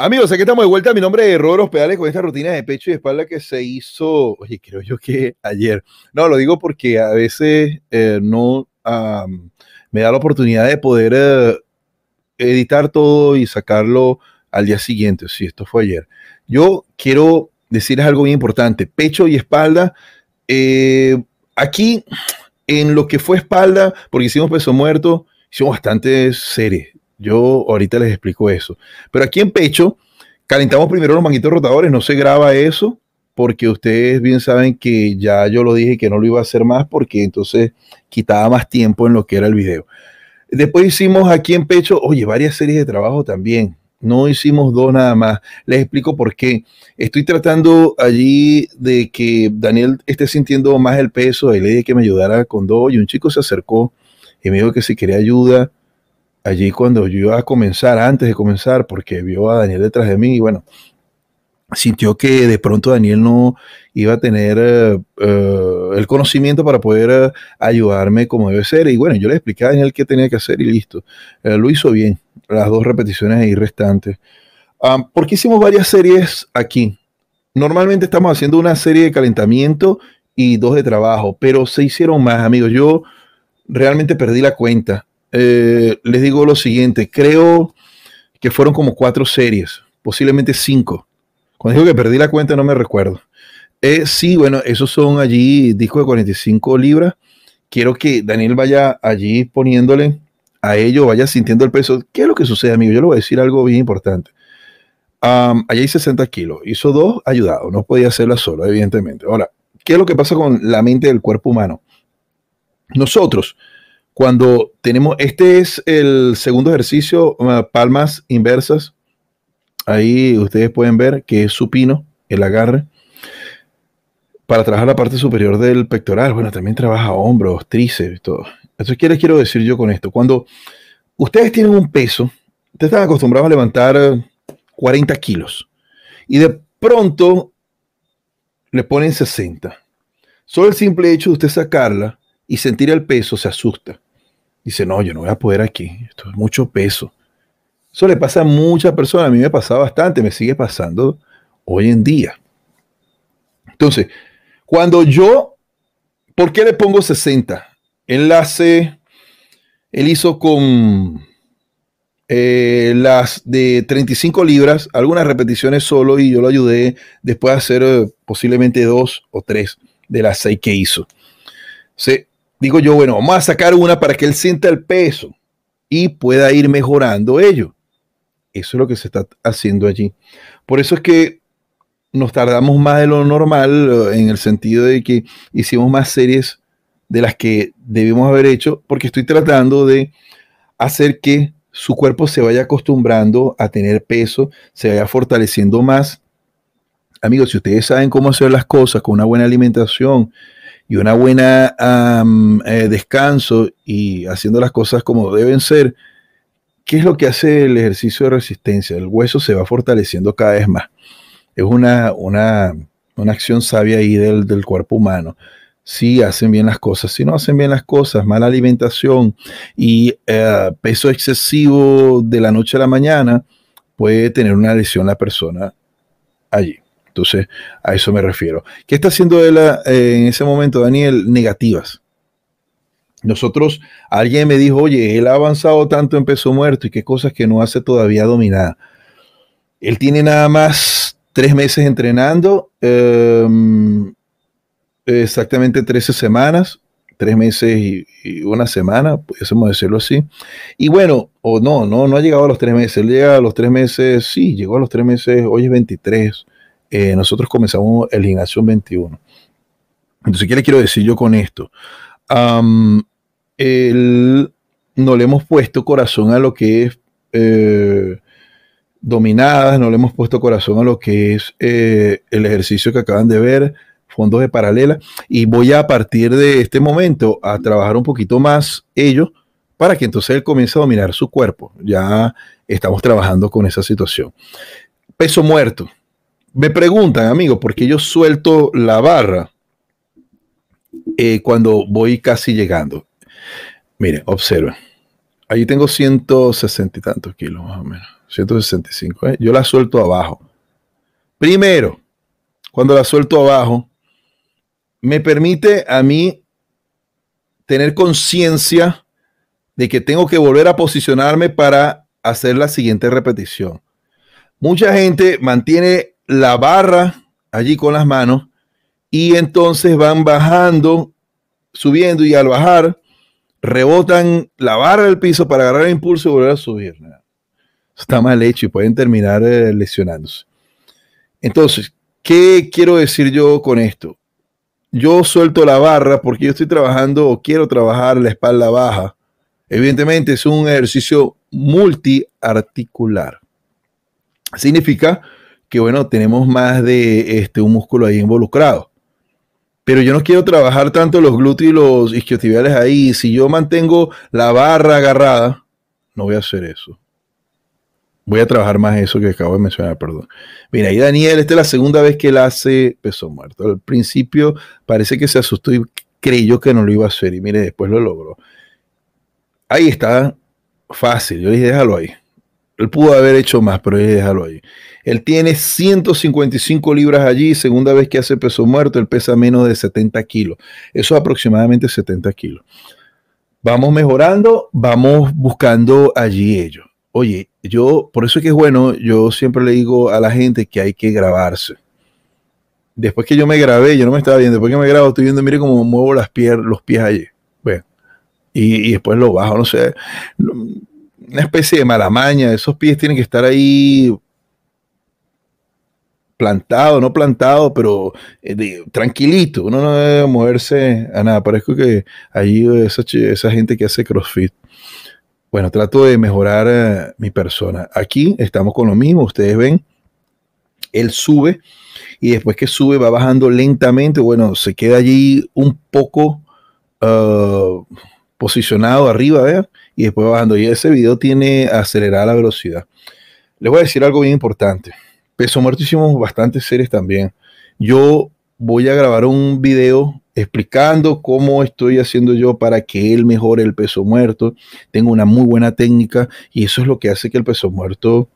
Amigos, aquí estamos de vuelta. Mi nombre es Roros Pedales con esta rutina de pecho y espalda que se hizo, oye, creo yo que ayer. No, lo digo porque a veces eh, no me da la oportunidad de poder eh, editar todo y sacarlo al día siguiente. Si sí, esto fue ayer. Yo quiero decirles algo bien importante. Pecho y espalda. Eh, aquí, en lo que fue espalda, porque hicimos peso muerto, hicimos bastantes series yo ahorita les explico eso. Pero aquí en pecho, calentamos primero los manguitos rotadores, no se graba eso, porque ustedes bien saben que ya yo lo dije que no lo iba a hacer más, porque entonces quitaba más tiempo en lo que era el video. Después hicimos aquí en pecho, oye, varias series de trabajo también. No hicimos dos nada más. Les explico por qué. Estoy tratando allí de que Daniel esté sintiendo más el peso. de le dije que me ayudara con dos y un chico se acercó y me dijo que si quería ayuda allí cuando yo iba a comenzar, antes de comenzar, porque vio a Daniel detrás de mí y bueno, sintió que de pronto Daniel no iba a tener eh, eh, el conocimiento para poder eh, ayudarme como debe ser. Y bueno, yo le expliqué a Daniel qué tenía que hacer y listo. lo hizo bien, las dos repeticiones ahí restantes. Ah, porque hicimos varias series aquí. Normalmente estamos haciendo una serie de calentamiento y dos de trabajo, pero se hicieron más, amigos. Yo realmente perdí la cuenta. Eh, les digo lo siguiente, creo que fueron como cuatro series, posiblemente cinco. Cuando digo que perdí la cuenta no me recuerdo. Eh, sí, bueno, esos son allí discos de 45 libras. Quiero que Daniel vaya allí poniéndole a ello, vaya sintiendo el peso. ¿Qué es lo que sucede, amigo? Yo le voy a decir algo bien importante. allí allá hay 60 kilos, hizo dos ayudados. no podía hacerla solo, evidentemente. Ahora, ¿qué es lo que pasa con la mente del cuerpo humano? Nosotros, cuando tenemos, este es el segundo ejercicio, ah, palmas inversas. Ahí ustedes pueden ver que es supino, el agarre. Para trabajar la parte superior del pectoral, bueno, también trabaja hombros, tríceps, todo. Entonces, ¿qué les quiero decir yo con esto? Cuando ustedes tienen un peso, ustedes están acostumbrados a levantar 40 eh, kilos y de pronto le ponen 60. Solo el simple hecho de usted sacarla y sentir el peso se asusta Dice, no, yo no voy a poder aquí, esto es mucho peso. Eso le pasa a muchas personas, a mí me ha pasado bastante, me sigue pasando hoy en día. Entonces, cuando yo, ¿por qué le pongo 60? Enlace, él hizo con eh, las de 35 libras, algunas repeticiones solo y yo lo ayudé después de hacer eh, posiblemente dos o tres de las seis que hizo. Se, digo yo, bueno, vamos a sacar una para que él sienta el peso y pueda ir mejorando ello. Eso es lo que se está haciendo allí. Por eso es que nos tardamos más de lo normal eh, en el sentido de que hicimos más series de las que debimos haber hecho, porque estoy tratando de hacer que su cuerpo se vaya acostumbrando a tener peso, se vaya fortaleciendo más. Amigos, si ustedes saben cómo hacer las cosas con una buena alimentación, y una buena eh, descanso y haciendo las cosas como deben ser, ¿qué es lo que hace el ejercicio de resistencia? El hueso se va fortaleciendo cada vez más. Es una, una, una acción sabia ahí del, del cuerpo humano si hacen bien las cosas, si no hacen bien las cosas, mala alimentación y eh, peso excesivo de la noche a la mañana, puede tener una lesión la persona allí. Entonces, a eso me refiero. ¿Qué está haciendo él eh, en ese momento, Daniel? Negativas. Nosotros, alguien me dijo, oye, él ha avanzado tanto en peso muerto y qué cosas que no hace todavía dominada. Él tiene nada más tres meses entrenando, em, exactamente 13 semanas, tres meses y, una semana, pudiésemos decirlo así. Y bueno, o no, no, no ha llegado a los tres meses. Él llega a los tres meses, sí, llegó a los tres meses, hoy es 23 eh, nosotros comenzamos el gimnasio 21. Entonces, ¿qué le quiero decir yo con esto? no le hemos puesto corazón a lo que es dominada, eh, dominadas, no le hemos puesto corazón a lo que es eh, el ejercicio que acaban de ver, fondos de paralela, y voy a, a partir de este momento a trabajar un poquito más ello para que entonces él comience a dominar su cuerpo. Ya estamos trabajando con esa situación. Peso muerto me preguntan, amigos, qué yo suelto la barra eh, cuando voy casi llegando. Miren, observen. Ahí tengo 160 y tantos kilos, más o menos. 165. ¿eh? Yo la suelto abajo. Primero, cuando la suelto abajo, me permite a mí tener conciencia de que tengo que volver a posicionarme para hacer la siguiente repetición. Mucha gente mantiene la barra allí con las manos y entonces van bajando, subiendo y al bajar rebotan la barra del piso para agarrar el impulso y volver a subir. Está mal hecho y pueden terminar eh, lesionándose. Entonces, ¿qué quiero decir yo con esto? Yo suelto la barra porque yo estoy trabajando o quiero trabajar la espalda baja. Evidentemente es un ejercicio multiarticular. Significa que bueno, tenemos más de este, un músculo ahí involucrado. Pero yo no quiero trabajar tanto los glúteos y los isquiotibiales ahí. Si yo mantengo la barra agarrada, no voy a hacer eso. Voy a trabajar más eso que acabo de mencionar, perdón. Mira, ahí Daniel, esta es la segunda vez que él hace peso muerto. Al principio parece que se asustó y creyó que no lo iba a hacer. Y mire, después lo logró. Ahí está, fácil. Yo dije, déjalo ahí. Él pudo haber hecho más, pero déjalo ahí. Él tiene 155 libras allí, segunda vez que hace peso muerto, él pesa menos de 70 kilos. Eso es aproximadamente 70 kilos. Vamos mejorando, vamos buscando allí ellos. Oye, yo, por eso es que es bueno, yo siempre le digo a la gente que hay que grabarse. Después que yo me grabé, yo no me estaba viendo, después que me grabo, estoy viendo, mire cómo muevo las los pies allí. y, y después lo bajo, no sé una especie de malamaña. Esos pies tienen que estar ahí plantado, no plantado, pero eh, tranquilito. Uno no debe moverse a nada. Parezco que allí esa, esa gente que hace CrossFit. Bueno, trato de mejorar eh, mi persona. Aquí estamos con lo mismo. Ustedes ven, él sube y después que sube va bajando lentamente. Bueno, se queda allí un poco ah, posicionado arriba, vean, y después bajando. Y ese video tiene acelerada la velocidad. Les voy a decir algo bien importante. Peso Muerto hicimos bastantes series también. Yo voy a grabar un video explicando cómo estoy haciendo yo para que él mejore el peso muerto. Tengo una muy buena técnica y eso es lo que hace que el peso muerto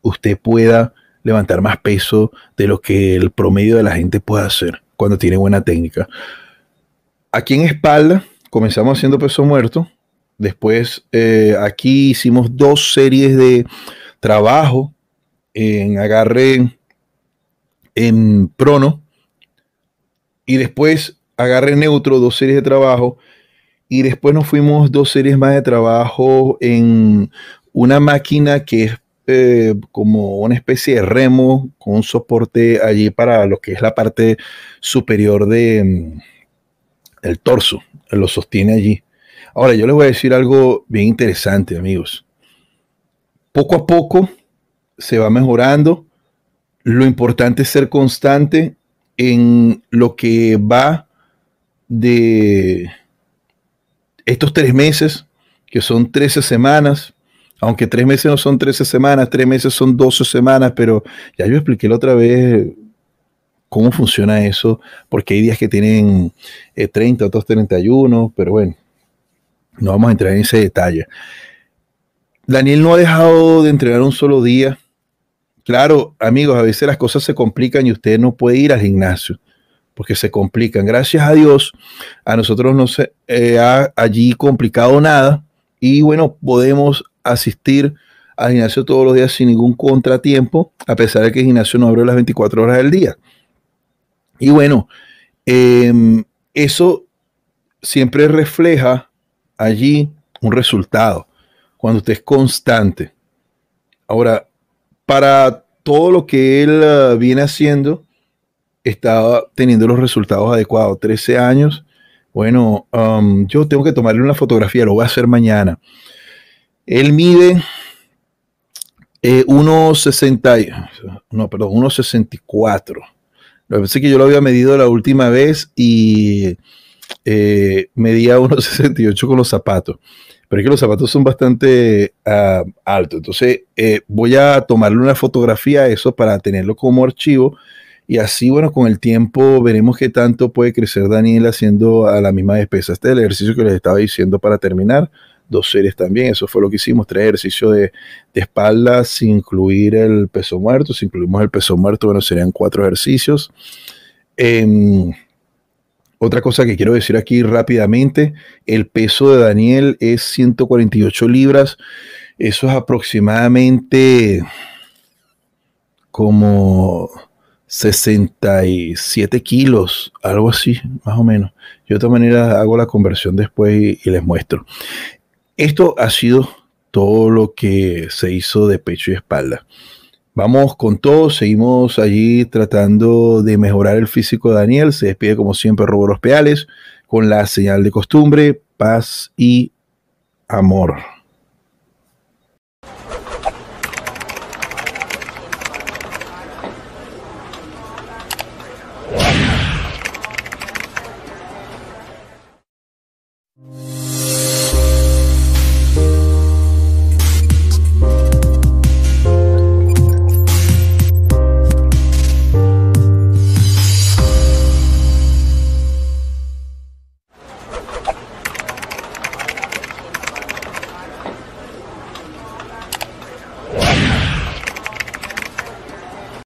usted pueda levantar más peso de lo que el promedio de la gente puede hacer cuando tiene buena técnica. Aquí en espalda comenzamos haciendo peso muerto, Después eh, aquí hicimos dos series de trabajo en agarre en prono y después agarre neutro, dos series de trabajo y después nos fuimos dos series más de trabajo en una máquina que es eh, como una especie de remo con un soporte allí para lo que es la parte superior del de, mm, torso, lo sostiene allí. Ahora, yo les voy a decir algo bien interesante, amigos. Poco a poco se va mejorando. Lo importante es ser constante en lo que va de estos tres meses, que son 13 semanas, aunque tres meses no son 13 semanas, tres meses son 12 semanas, pero ya yo expliqué la otra vez cómo funciona eso, porque hay días que tienen 30, eh, otros 31, pero bueno, no vamos a entrar en ese detalle. Daniel no ha dejado de entrenar un solo día. Claro, amigos, a veces las cosas se complican y usted no puede ir al gimnasio porque se complican. Gracias a Dios, a nosotros no se eh, ha allí complicado nada y bueno, podemos asistir al gimnasio todos los días sin ningún contratiempo, a pesar de que el gimnasio no abre las 24 horas del día. Y bueno, em, eso siempre refleja allí un resultado, cuando usted es constante. Ahora, para todo lo que él eh, viene haciendo, está teniendo los resultados adecuados. 13 años, bueno, um, yo tengo que tomarle una fotografía, lo voy a hacer mañana. Él mide eh, no, perdón, 1,64. Lo que pasa es que yo lo había medido la última vez y eh, medía 1,68 con los zapatos, pero es que los zapatos son bastante ah, altos. Entonces eh, voy a tomarle una fotografía a eso para tenerlo como archivo. Y así, bueno, con el tiempo veremos qué tanto puede crecer Daniel haciendo a la misma despesa. Este es el ejercicio que les estaba diciendo para terminar. Dos series también, eso fue lo que hicimos. Tres ejercicios de, espaldas espalda sin incluir el peso muerto. Si incluimos el peso muerto, bueno, serían cuatro ejercicios. Em, otra cosa que quiero decir aquí rápidamente, el peso de Daniel es 148 libras. Eso es aproximadamente como 67 kilos, algo así, más o menos. Yo de otra manera hago la conversión después y les muestro. Esto ha sido todo lo que se hizo de pecho y espalda. Vamos con todo, seguimos allí tratando de mejorar el físico de Daniel. Se despide como siempre Robo Los Peales con la señal de costumbre, paz y amor.